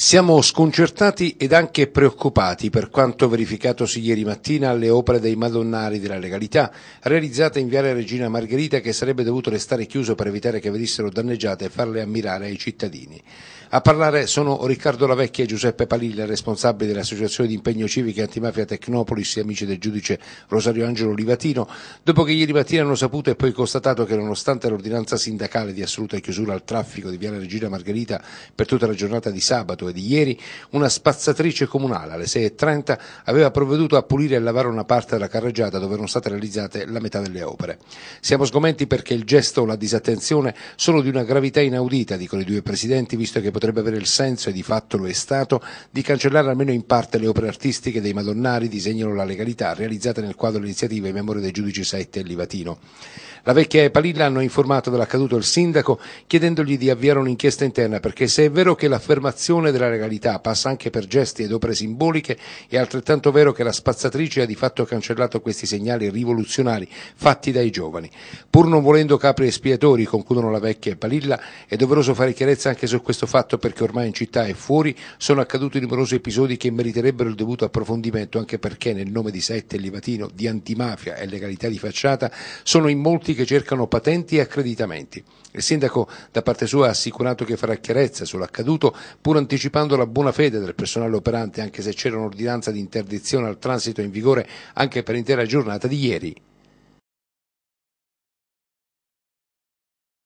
Siamo sconcertati ed anche preoccupati per quanto verificatosi ieri mattina alle opere dei Madonnari della Legalità, realizzate in Viale Regina Margherita che sarebbe dovuto restare chiuso per evitare che venissero danneggiate e farle ammirare ai cittadini. A parlare sono Riccardo Lavecchia e Giuseppe Palilla, responsabili dell'Associazione di Impegno Civica Antimafia Tecnopolis e amici del giudice Rosario Angelo Livatino, dopo che ieri mattina hanno saputo e poi constatato che nonostante l'ordinanza sindacale di assoluta chiusura al traffico di Viale Regina Margherita per tutta la giornata di sabato e di ieri una spazzatrice comunale alle 6.30 aveva provveduto a pulire e lavare una parte della carreggiata dove erano state realizzate la metà delle opere. Siamo sgomenti perché il gesto o la disattenzione sono di una gravità inaudita, dicono i due presidenti, visto che potrebbe avere il senso, e di fatto lo è stato, di cancellare almeno in parte le opere artistiche dei Madonnari, disegnano la legalità, realizzate nel quadro dell'iniziativa in memoria dei giudici Saetti e Livatino. La vecchia e Palilla hanno informato dell'accaduto il sindaco chiedendogli di avviare un'inchiesta interna perché se è vero che l'affermazione del della legalità passa anche per gesti ed opere simboliche, è altrettanto vero che la spazzatrice ha di fatto cancellato questi segnali rivoluzionari fatti dai giovani. Pur non volendo capri espiatori, concludono la vecchia Palilla, è doveroso fare chiarezza anche su questo fatto perché ormai in città e fuori sono accaduti numerosi episodi che meriterebbero il dovuto approfondimento, anche perché nel nome di Sette e Livatino, di antimafia e legalità di facciata, sono in molti che cercano patenti e accreditamenti. Il sindaco da parte sua ha assicurato che farà chiarezza sull'accaduto, pur anticipando anticipando la buona fede del personale operante anche se c'era un'ordinanza di interdizione al transito in vigore anche per l'intera giornata di ieri.